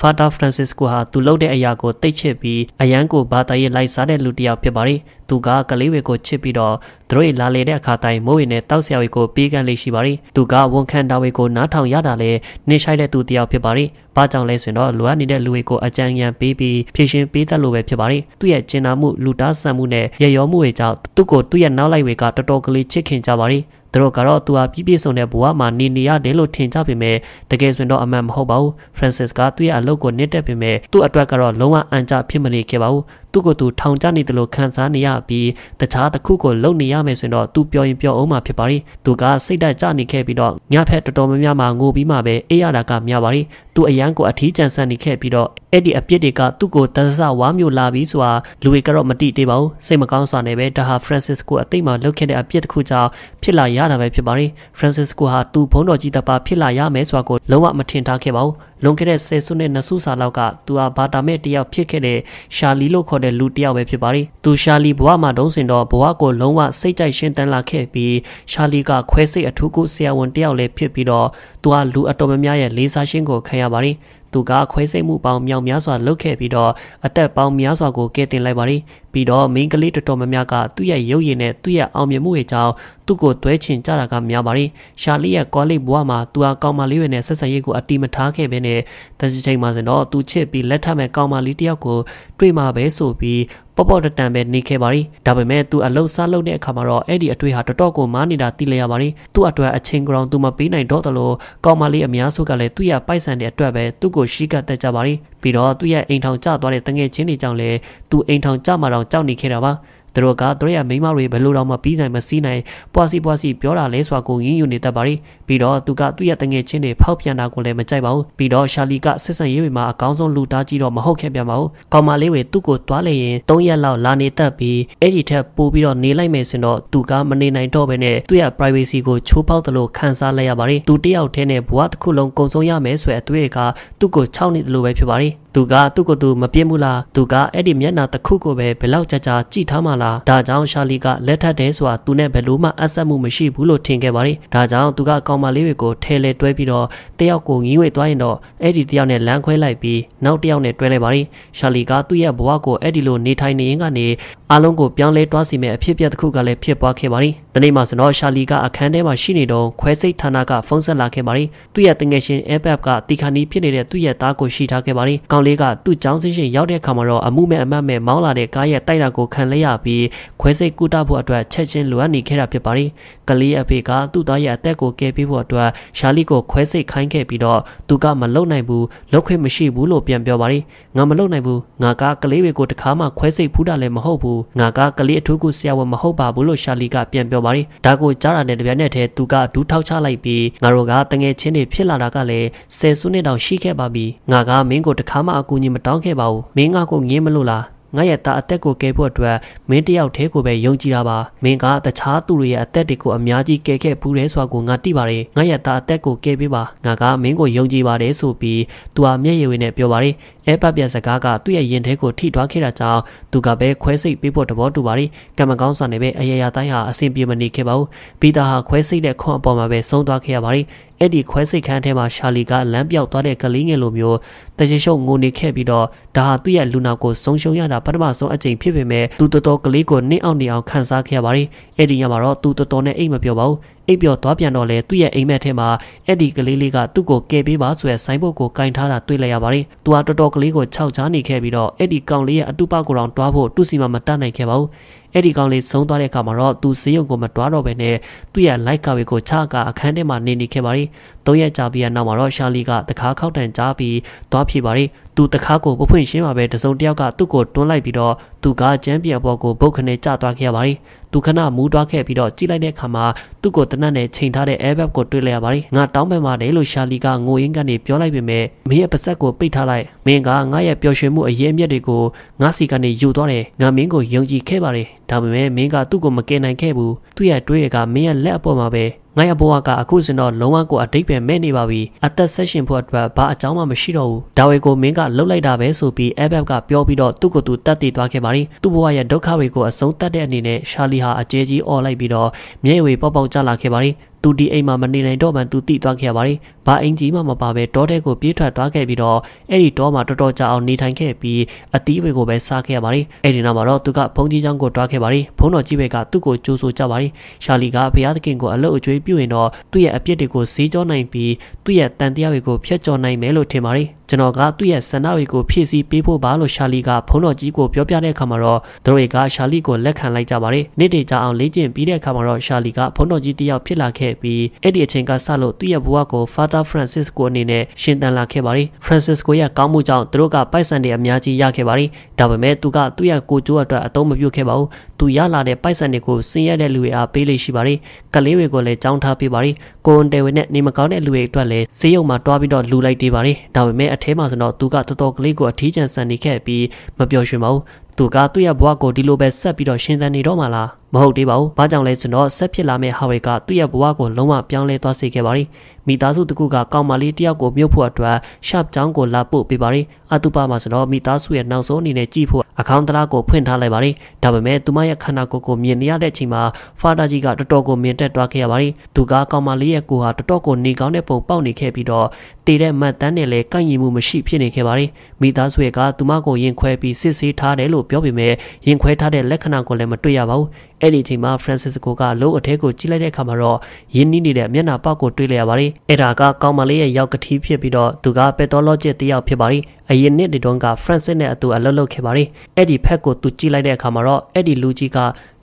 ဖာတာဖရန်စစ်ကိုဟာသူလုပ်တဲ့အရာကိုတိတ်ချစ်ပြီးအရန်ကိုဘာသာရေးလိုက်စားတဲ့လူတစ်ယောက်ဖြစ်ပါတယ်။သူကကလေးတွေကိုချစ်ပြီးတော့သူတို့လာလေတဲ့အခါတိုင်းမိုးဝင်နဲ့တောက်ဆရာတွေကိုပေးကမ်းလေးရှိပါတယ်။သူကဝန်ခံတာတွေကိုနားထောင်ရတာလဲနေဆိုင်တဲ့သူတစ်ယောက်ဖြစ်ပါတယ်။ဘာကြောင့်လဲဆိုရင်တော့လိုအပ်နေတဲ့လူတွေကိုအကြံဉာဏ်ပေးပြီးဖြည့်ရှင်ပေးတတ်လို့ပဲဖြစ်ပါတယ်။သူ့ရဲ့ကျင်နာမှုလူတားဆန်မှုနဲ့ရရောမှုတွေကြောင့်သူ့ကိုသူ့ရဲ့နောက်လိုက်တွေကတော်တော်ကလေးချစ်ခင်ကြပါတယ်။သူတို့ကတော့သူဟာပြည့်ပြည့်စုံတဲ့ဘဝမှာနေနေရတယ်လို့ထင်ကြပေမဲ့တကယ်ဆိုရင်တော့အမှန်မဟုတ်ပါဘူး Francis ကသူ့ရဲ့အလုပ်ကိုနစ်တက်ပေမဲ့သူ့အတွက်ကတော့လုံးဝအန်ကြဖြစ်မနေခဲ့ပါဘူးသူ့ကိုယ်သူထောင်ကျနေတယ်လို့ခံစားနေရပြီးတခြားတစ်ခုကိုလုပ်နေရမယ်ဆိုရင်တော့သူပြောရင်ပြောအောင်မှဖြစ်ပါလိမ့်သူကစိတ်ဓာတ်ကျနေခဲ့ပြီးတော့ညဖက်တော်တော်များများမှာငိုပြီးမှပဲအေးရတာကများပါလိမ့်သူအရန်ကိုအထီးကျန်ဆန်နေခဲ့ပြီးတော့အဲ့ဒီအပြစ်တွေကသူ့ကိုတဆဝါမျိုးလာပြီးဆိုတာလူတွေကတော့မတိတေးပါဘူးစိတ်မကောင်းစွာနဲ့ပဲဒါဟာ Francis ကိုအသိမှလုပ်ခဲ့တဲ့အပြစ်တစ်ခုကြောင့်ဖြစ်လာရတာပဲဖြစ်ပါလိမ့် Francis ကိုဟာသူဘုန်းတော်ကြီးတပါဖြစ်လာရမယ်ဆိုတာကိုလုံးဝမထင်ထားခဲ့ပါဘူးလွန်ခဲ့တဲ့ဆယ်စုနှစ်နှစ်စုစာလောက်ကသူဟာဘာတာမဲတယောက်ဖြစ်ခဲ့တဲ့ရှာလီလို့ခေါ်တဲ့လူတယောက်ပဲဖြစ်ပါတယ်။သူရှာလီဘဝမှာတုံးစင်တော့ဘဝကိုလုံးဝစိတ်ကြိုက်ရှင်သန်လာခဲ့ပြီးရှာလီကခွဲစိတ်အထူးကုဆရာဝန်တယောက်လည်းဖြစ်ပြီးတော့သူဟာလူအတော်များများရဲ့လေးစားခြင်းကိုခံရပါတယ်။သူကခွဲစိတ်မှုပေါင်းမြောင်များစွာလုပ်ခဲ့ပြီးတော့အသက်ပေါင်းများစွာကိုကယ်တင်လိုက်ပါတယ်။ပြီးတော့မိန်းကလေးတော်တော်များများကသူ့ရဲ့ရုပ်ရည်နဲ့သူ့ရဲ့အောင်မြင်မှုရဲ့အကြောင်းသူ့ကိုတွဲချင်ကြတာကများပါတယ်။ရှာလီရဲ့ကောလိပ်ဘဝမှာသူဟာကောင်မလေးတွေနဲ့ဆက်ဆံရေးကိုအတိမထားခဲ့ပဲနဲ့တစချိန်မှာစင်တော့သူချစ်ပြီးလက်ထပ်မဲ့ကောင်မလေးတယောက်ကိုတွေ့မှာပဲဆိုပြီးေါပေါတတန်ပဲနေခဲ့ပါရီဒါပေမဲ့သူအလုတ်စားလုပ်တဲ့အခါမှာတော့အဲ့ဒီအတွေ့ဟာတော်တော်ကိုမားနေတာသိလဲရပါရီသူ့အတွက်အချင်းကောင်သူမပေးနိုင်တော့တယ်လို့ကောင်မလေးအများစုကလည်းသူ့ရပိုက်ဆံတဲ့အတွက်ပဲသူ့ကိုရှိကတ်တတ်ကြပါရီပြီးတော့သူ့ရအိမ်ထောင်ကျသွားတဲ့တငယ်ချင်းတွေကြောင့်လည်းသူအိမ်ထောင်ကျမှာတော့တောင်ကြောက်နေခဲ့တာပါသူတို့ကသူတို့ရဲ့မိမတွေဘယ်လိုတော့မှပြီးနိုင်မစည်းနိုင်ပွားစီပွားစီပြောတာလဲဆိုတာကိုရင်းယူနေတတ်ပါရီပြီးတော့သူကသူ့ရဲ့တငယ်ချင်းတွေဖောက်ပြန်တာကိုလည်းမကြိုက်ပါဘူးပြီးတော့ရှာလီကဆက်ဆံရေးတွေမှာအကောင်းဆုံးလူသားကြီးတော့မဟုတ်ခဲ့ပြန်ပါဘူးကောင်မလေးတွေသူ့ကိုတွားလေရင်၃ရက်လောက်လာနေတတ်ပြီးအဲ့ဒီထက်ပိုပြီးတော့နေလိုက်မယ်ဆိုတော့သူကမနေနိုင်တော့ဘဲနဲ့သူ့ရဲ့ privacy ကိုချိုးဖောက်တယ်လို့ခံစားလိုက်ရပါရီသူတယောက်တည်းနဲ့ဘဝတစ်ခုလုံးကုံဆုံးရမယ်ဆိုတဲ့အတွေ့အကြုံကသူ့ကို၆နှစ်တလို့ပဲဖြစ်ပါရီသူကသူ့ကိုယ်သူမပြစ်ဘူးလားသူကအဲ့ဒီမျက်နှာတစ်ခုကိုပဲဘယ်လောက်ကြာကြာကြည့်ထားမှလားဒါကြောင့်ရှာလီကလက်ထပ်တယ်ဆိုတာသူနဲ့ဘယ်လိုမှအဆက်မှုမရှိဘူးလို့ထင်ခဲ့ပါတယ်ဒါကြောင့်သူကကောင်မလေးတွေကိုထဲလဲတွဲပြီးတော့တယောက်ကိုငီးဝဲသွားရင်တော့အဲ့ဒီတယောက်နဲ့လမ်းခွဲလိုက်ပြီးနောက်တယောက်နဲ့တွဲလိုက်ပါတယ်ရှာလီကသူ့ရဲ့ဘဝကိုအဲ့ဒီလိုနေထိုင်နေရင်ကနေအားလုံးကိုပြောင်းလဲတွားစီမဲ့အဖြစ်အပျက်တစ်ခုကလည်းဖြစ်ပွားခဲ့ပါသည်။ဒီနေ့မှဆိုတော့ရှာလီကအခန်းထဲမှာရှိနေတော့ခွဲစိတ်ဌာနကဖုန်းဆက်လာခဲ့ပါသည်။သူ့ရဲ့တငယ်ရှင် APP ကတီခါနီဖြစ်နေတဲ့သူ့ရဲ့သားကိုရှိထားခဲ့ပါသည်။ကောင်လေးကသူ့ကျောင်းဆင်းရှင်ရောက်တဲ့အခါမှာတော့အမှုမဲ့အမတ်မဲ့မောင်းလာတဲ့ကားရဲ့တိုက်တာကိုခံလဲရပြီးခွဲစိတ်ကုတဖို့အတွက်ချက်ချင်းလိုအပ်နေခဲ့တာဖြစ်ပါသည်။ကလေးအဖေကသူ့သားရဲ့အသက်ကိုကယ်ပေးဖို့အတွက်ရှာလီကိုခွဲစိတ်ခိုင်းခဲ့ပြီးတော့သူကမလုံနိုင်ဘူးလုံခွင့်မရှိဘူးလို့ပြန်ပြောပါသည်။ငါမလုံနိုင်ဘူးငါကကလေးတွေကိုတခါမှခွဲစိတ်ဖူးတာလည်းမဟုတ်ဘူးဘူးငါကကလေးအထူးကူဆရာဝန်မဟုတ်ပါဘူးလို့ရှာလီကပြန်ပြောပါတယ်ဒါကိုကြားတာနဲ့တပြိုင်နက်တည်းသူကဒူးထောက်ချလိုက်ပြီးငါတို့ကတငယ်ချင်းတွေဖြစ်လာတာကလည်းဆယ်စုနှစ်တောင်ရှိခဲ့ပါပြီငါကမင်းကိုတခါမှအကူအညီမတောင်းခဲ့ပါဘူးမင်းငါကိုငင်းမလို့လားငါရဲ့သားအသက်ကိုကယ်ဖို့အတွက်မင်းတယောက်တည်းကိုပဲယုံကြည်တာပါမင်းကတခြားသူတွေရဲ့အသက်တွေကိုအများကြီးကယ်ခဲ့ဘူးတယ်ဆိုတာကိုငါသိပါတယ်ငါရဲ့သားအသက်ကိုကယ်ပေးပါငါကမင်းကိုယုံကြည်ပါတယ်ဆိုပြီးသူဟာမျက်ရည်ဝင်နဲ့ပြောပါတယ်အဲပပြက်စကားကသူ့ရဲ့ရင်ထဲကိုထိထွားခဲ့တာကြောင့်သူကပဲခွဲစိတ်ပေးဖို့သဘောတူပါရီကံမကောင်းစွာနဲ့ပဲအယရာတိုင်းဟာအဆင်ပြေမနေခဲ့ပါဘူးပီတာဟာခွဲစိတ်တဲ့ခွန်အပေါ်မှာပဲဆုံးသွားခဲ့ရပါရီအဲ့ဒီခွဲစိတ်ခန်းထဲမှာရှာလီကလမ်းပြောက်သွားတဲ့ကလေးငယ်လိုမျိုးတရေရှုပ်ငိုနေခဲ့ပြီးတော့ဒါဟာသူ့ရဲ့လူနာကိုဆုံးရှုံးရတာပထမဆုံးအကြိမ်ဖြစ်ပေမဲ့သူတော်တော်ကလေးကိုနှင်းအောင်နေအောင်ခန်းစားခဲ့ရပါရီအဲ့ဒီညမှာတော့သူတော်တော်နဲ့အိတ်မပြောပါဘူးအိပ်ပျော်သွားပြန်တော့လေသူ့ရဲ့အိမ်မက်ထဲမှာအဲ့ဒီကလေးလေးကသူ့ကိုကယ်ပေးပါဆိုရယ်ဆိုင်းဘုတ်ကိုကင်ထားတာတွေ့လိုက်ရပါတယ်။သူကတော်တော်ကလေးကိုခြောက်ချားနေခဲ့ပြီးတော့အဲ့ဒီကောင်လေးရဲ့အတူပကိုတော့တွားဖို့သူ့စီမှာမတတ်နိုင်ခဲ့ပါဘူး။အဲ့ဒီကောင်လေးဆုံးသွားတဲ့အခါမှာတော့သူစေယုံကိုမတွားတော့ဘဲနဲ့သူ့ရဲ့ light ကဝေကိုချကအခန်းထဲမှာနေနေခဲ့ပါရီသုံးရက်ကြာပြီးရနောက်မှာတော့ရှာလီကတခါခောက်တန်ကြားပြီးသွားဖြေပါရီသူတခါကိုပုတ်ဖွင့်ရှင်းမှာပဲတစုံတယောက်ကသူ့ကိုတွန်းလိုက်ပြီးတော့သူကကျမ်းပြန်ပေါ်ကိုဘုတ်ခနဲ့ကျသွားခဲ့ရပါရီသူခဏမူးတွားခဲ့ပြီးတော့ကြိလိုက်တဲ့အခါမှာသူ့ကိုတနတ်နဲ့ချိန်ထားတဲ့ airbag ကိုတွေ့လိုက်ရပါရီငါတောင်းပန်ပါတယ်လို့ရှာလီကငိုရင်းကနေပြောလိုက်ပေမဲ့မင်းရဲ့ပါဇက်ကိုပိတ်ထားလိုက်မင်းကငါ့ရဲ့ပျော်ရွှင်မှုအရေးအမြတ်တွေကိုငါစီကနေယူသွားတယ်ငါမင်းကိုယုံကြည်ခဲ့ပါတယ်ဒါပေမဲ့မင်းကသူ့ကိုမကယ်နိုင်ခဲ့ဘူးသူ့ရဲ့တွေးရကမင်းရဲ့လက်အပေါ်မှာပဲငါ့အဘွားကအခုစင်တော့လုံးဝကိုအတိတ်ပဲမဲ့နေပါပြီအသက်ဆက်ရှင်ဖို့အတွက်ဘာအကြောင်းမှမရှိတော့ဘူးဒါဝေကိုမင်းကလှုပ်လိုက်တာပဲဆိုပြီးအဲဘက်ကပြောပြီးတော့သူ့ကိုယ်သူတတ်တည်သွားခဲ့ပါလိသူ့ဘဝရဲ့ဒုက္ခတွေကိုအဆုံးသတ်တဲ့အနေနဲ့ရှာလီဟာအကျဲကြီးအော်လိုက်ပြီးတော့မျက်ဝေပေါက်ပေါက်ကျလာခဲ့ပါလိသူဒီအိမ်မှာမနေနိုင်တော့မှသူတိသွားခဲ့ရပါတယ်။ဘာအင်ကြီးမှမပါပဲတောထဲကိုပြေးထွက်သွားခဲ့ပြီးတော့အဲ့ဒီတောမှာတော်တော်ကြာအောင်နေထိုင်ခဲ့ပြီးအသီးတွေကိုပဲစားခဲ့ရပါတယ်။အဲ့ဒီနောက်မှာတော့သူကဘုန်းကြီးကျောင်းကိုတွားခဲ့ပါတယ်။ဘုန်းတော်ကြီးဘက်ကသူ့ကိုကြိုးဆိုကြပါတယ်။ရှာလီကဘုရားသခင်ကိုအလုတ်အကျွေးပြုရင်တော့သူ့ရဲ့အပြစ်တွေကိုဈေးကြောနိုင်ပြီးသူ့ရဲ့တန်တရားတွေကိုဖျက်ကျော်နိုင်မယ်လို့ထင်ပါတယ်။ကျွန်တော်ကသူ့ရဲ့ဆန္ဒတွေကိုဖြည့်ဆည်းပေးဖို့ပါလို့ရှာလီကဖုန်းတော်ကြီးကိုပြောပြတဲ့အခါမှာတော့သူတို့ကရှာလီကိုလက်ခံလိုက်ကြပါတယ်။နေ့တေကြာအောင်လေ့ကျင့်ပြီးတဲ့အခါမှာတော့ရှာလီကဖုန်းတော်ကြီးတယောက်ဖြစ်လာခဲ့ပြီးအဲ့ဒီအချိန်ကစလို့သူ့ရဲ့ဘဝကို Father Francisco အနေနဲ့ရှင်သန်လာခဲ့ပါတယ်။ Francisco ရဲ့ကောင်းမှုကြောင့်သူတို့ကပိုက်ဆံတွေအများကြီးရခဲ့ပါတယ်။ဒါပေမဲ့သူကသူ့ရဲ့ကိုကျိုးအတွက်အသုံးမပြုခဲ့ပါဘူး။သူရလာတဲ့ပိုက်ဆံတွေကိုဆင်းရဲတဲ့လူတွေအားပေးလိုက်ရှိပါတယ်။ကလေးတွေကိုလည်းကြောင်းထားပေးပါတယ်။ကိုဝန်တယ်ဝင်နဲ့နေမကောင်းတဲ့လူတွေအတွက်လည်းဆေးရုံမှာတွားပြီးတော့လူလိုက်သေးပါတယ်။ဒါပေမဲ့အထဲမှာဆိုတော့သူကတော်တော်ကလေးကိုအထီးကျန်ဆန်နေခဲ့ပြီးမပျော်ရွှင်ပါဘူးသူကသူ့ရဲ့ဘဝကိုဒီလိုပဲဆက်ပြီးတော့ရှင်သန်နေတော့မှလားမဟုတ်သေးပါဘူး။ဘာကြောင့်လဲဆိုတော့ဆက်ဖြစ်လာမဲ့ဟာဝေကသူ့ရဲ့ဘဝကိုလုံးဝပြောင်းလဲသွားစေခဲ့ပါရီ။မိသားစုတစ်ခုကကောင်မလေးတယောက်ကိုမြုပ်ဖို့အတွက်ရှပ်ချောင်းကိုလာပို့ပေးပါရီ။အတူပါမှာဆိုတော့မိသားစုရဲ့နောက်ဆုံးအနေနဲ့ကြည့်ဖို့အကောင့်တလားကိုဖွင့်ထားလိုက်ပါရီ။ဒါပေမဲ့သူမရဲ့ခန္ဓာကိုယ်ကိုမြင်နေရတဲ့အချိန်မှာဖာတာကြီးကတော်တော်ကိုမြင်တက်သွားခဲ့ရပါရီ။သူကကောင်မလေးရဲ့ကိုယ်ဟာတော်တော်ကိုနေကောင်းတဲ့ပုံပေါက်နေခဲ့ပြီးတော့တည်တဲ့မှတ်တမ်းနဲ့လည်းကန့်ညီမှုမရှိဖြစ်နေခဲ့ပါရီ။မိသားစုရဲ့ကသူမကိုယင်ခွဲပြီးစစ်ဆေးထားတယ်လို့ပြောပေမဲ့ယင်ခွဲထားတဲ့လက္ခဏာကိုလည်းမတွေ့ရပါဘူး။အဲ့ဒီအချိန်မှာ Francisco ကလုံးအထဲကိုကြည့်လိုက်တဲ့အခါမှာတော့ရင်းနှီးနေတဲ့မျက်နှာပေါက်ကိုတွေ့လိုက်ရပါတယ်။အဲ့ဒါကကောင်မလေးရဲ့ရောက်ကတိဖြစ်ပြီးတော့သူက pathologist တယောက်ဖြစ်ပါတယ်။အရင်နှစ်တွေတုန်းက Francis နဲ့အတူအလုပ်လုပ်ခဲ့ပါတယ်။အဲ့ဒီဖက်ကိုသူကြည့်လိုက်တဲ့အခါမှာတော့အဲ့ဒီလူကြီးက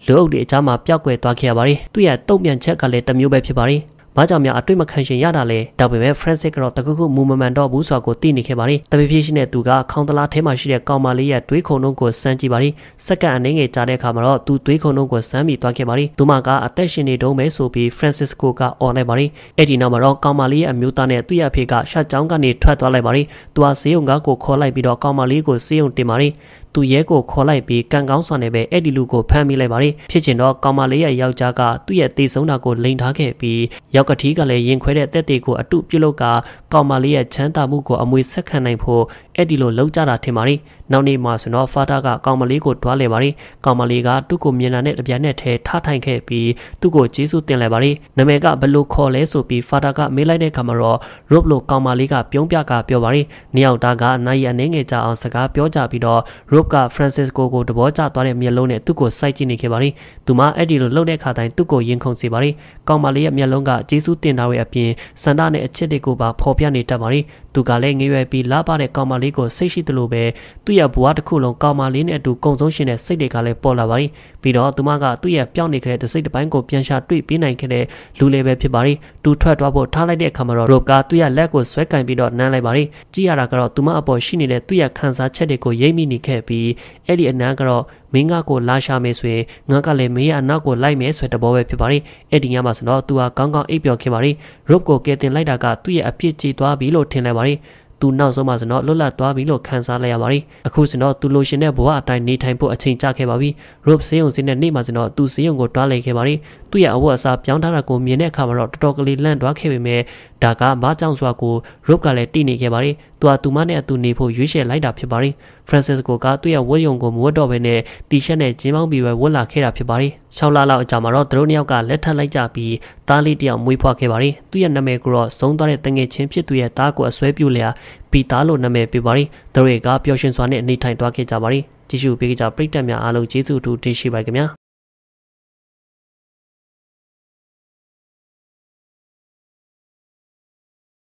လုံးအုပ်တွေအချားမှာပျောက်ကွယ်သွားခဲ့ရပါတယ်။သူ့ရဲ့တုံ့ပြန်ချက်ကလည်းတမျိုးပဲဖြစ်ပါတယ်။ဘာကြောင့်များအတွေ့မခံရှင်ရတာလဲဒါပေမဲ့ Francis ကတော့တကူခုမူမမှန်တော့ဘူးဆိုတာကိုသိနေခဲ့ပါတယ်တပိဖြစ်ရှိတဲ့သူကခေါင်းတလားထဲမှာရှိတဲ့ကောင်မလေးရဲ့တွေးခုံနှုံးကိုစမ်းကြည့်ပါတယ်စက္ကန့်အနည်းငယ်ကြာတဲ့အခါမှာတော့သူတွေးခုံနှုံးကိုစမ်းပြီးသွားခဲ့ပါတယ်သူမကအသက်ရှင်နေတုန်းပဲဆိုပြီး Francisco ကអော်လိုက်ပါတယ်အဲ့ဒီနောက်မှာတော့ကောင်မလေးရဲ့အမျိုးသားနဲ့သူ့ရဲ့အဖေကရှော့ကျောင်းကနေထွက်သွားလိုက်ပါတယ်သူကဆေးရုံကကိုခေါ်လိုက်ပြီးတော့ကောင်မလေးကိုဆေးရုံတင်ပါတယ်သူရဲကိုခေါ်လိုက်ပြီးကံကောင်းစွာနဲ့ပဲအဲ့ဒီလူကိုဖမ်းမိလိုက်ပါတယ်ဖြစ်ချင်တော့ကောင်မလေးရဲ့ယောက်ျားကသူ့ရဲ့တေဆုံးတာကိုလိန်ထားခဲ့ပြီးရောက်ကတိကလည်းရင်ခွဲတဲ့တက်တေကိုအတုပြုတ်လောက်ကကောင်မလေးရဲ့ချမ်းသာမှုကိုအမွေဆက်ခံနိုင်ဖို့အဲ့ဒီလိုလောက်ကြတာထင်ပါလေနောက်နေ့မှဆိုတော့ဖာတာကကောင်မလေးကိုတွားလဲပါလေကောင်မလေးကသူ့ကိုမြင်လာတဲ့တပြိုင်နက်တည်းထထိုင်ခဲ့ပြီးသူ့ကိုကျေးဇူးတင်လဲပါလေနာမည်ကဘလို့ခေါ်လဲဆိုပြီးဖာတာကမေးလိုက်တဲ့အခါမှာတော့ရုပ်လို့ကောင်မလေးကပြုံးပြကပြောပါလေနှစ်ယောက်သားကနိုင်ရအနေငယ်ကြအောင်စကားပြောကြပြီးတော့ရုပ်ကဖရန်စစ်ကိုကိုတဘောကျသွားတဲ့မျက်လုံးနဲ့သူ့ကိုစိုက်ကြည့်နေခဲ့ပါလေသူမအဲ့ဒီလိုလှုပ်တဲ့အခါတိုင်းသူ့ကိုရင်ခုန်စေပါလေကောင်မလေးရဲ့မျက်လုံးကကျေးဇူးတင်တာရဲ့အပြင်စန္ဒနဲ့အချစ်တွေကိုပါဖော်ပြနေတတ်ပါလေသူကလည်းငေးရွယ်ပြီးလပတဲ့ကောင်မလေးကိုစိတ်ရှိသလိုပဲသူ့ရဲ့ဘဝတစ်ခုလုံးကောင်မလေးနဲ့အတူကုံဆုံးရှင်တဲ့စိတ်တွေကလည်းပေါ်လာပါသည်ပြီးတော့သူမကသူ့ရဲ့ပြောင်းနေခဲ့တဲ့စိတ်တစ်ပိုင်းကိုပြန်ရှာတွေ့ပေးနိုင်ခဲ့တဲ့လူလေးပဲဖြစ်ပါသည်သူထွက်သွားဖို့ထားလိုက်တဲ့အခါမှာတော့ရိုကသူ့ရဲ့လက်ကိုဆွဲကင်ပြီးတော့နမ်းလိုက်ပါသည်ကြည့်ရတာကတော့သူမအပေါ်ရှိနေတဲ့သူ့ရဲ့ခံစားချက်တွေကိုရိပ်မိနေခဲ့ပြီးအဲ့ဒီအနမ်းကတော့မင်းကကိုလာရှာမယ်ဆိုရင်ငါကလည်းမင်းရဲ့အနောက်ကိုလိုက်မယ်ဆိုတဲ့ဘောပဲဖြစ်ပါတယ်အဲ့ဒီညမှာဆိုတော့သူဟာကောင်းကောင်းအိပ်ပျော်ခဲ့ပါတယ်ရုပ်ကိုကဲတင်လိုက်တာကသူ့ရဲ့အဖြစ်ကြည်သွားပြီလို့ထင်လိုက်ပါတယ်သူနောက်ဆုံးမှဆိုတော့လွတ်လပ်သွားပြီလို့ခံစားလိုက်ရပါတယ်။အခုဆိုတော့သူလိုရှင်တဲ့ဘဝအတိုင်းနေထိုင်ဖို့အချိန်ကျခဲ့ပါပြီ။ rope စေးုံစင်းတဲ့နေ့မှာဆိုတော့သူစေးုံကိုတွားလိုက်ခဲ့ပါတယ်။သူ့ရဲ့အဝတ်အစားပြောင်းထားတာကိုမြင်တဲ့အခါမှာတော့တော်တော်ကလေးလန့်သွားခဲ့ပေမဲ့ဒါကမကြောင်စွာကိုရုပ်ကလည်းတိနေခဲ့ပါတယ်။သူကသူမနဲ့အတူနေဖို့ရွေးချယ်လိုက်တာဖြစ်ပါတယ်။ Francis ကိုကသူ့ရဲ့ဝတ်ရုံကိုမဝတ်တော့ဘဲနဲ့တီရှပ်နဲ့ဂျင်းပေါင်းပြီးပဲဝတ်လာခဲ့တာဖြစ်ပါတယ်။၆လလောက်အကြာမှာတော့သူတို့နှစ်ယောက်ကလက်ထပ်လိုက်ကြပြီးသားလေးတယောက်မွေးဖွားခဲ့ပါတယ်။သူ့ရဲ့နာမည်ကိုတော့ဆုံးသွားတဲ့တငယ်ချင်းဖြစ်သူရဲ့သားကိုအစွဲပြုလျာပီတာလို့နာမည်ပေးပါတယ်။သူတွေကပျော်ရွှင်စွာနဲ့အနေထိုင်သွားခဲ့ကြပါတယ်။ကြည့်ရှုပေးကြပရိသတ်များအားလုံးကျေးဇူးတူတင်ရှိပါခင်ဗျာ။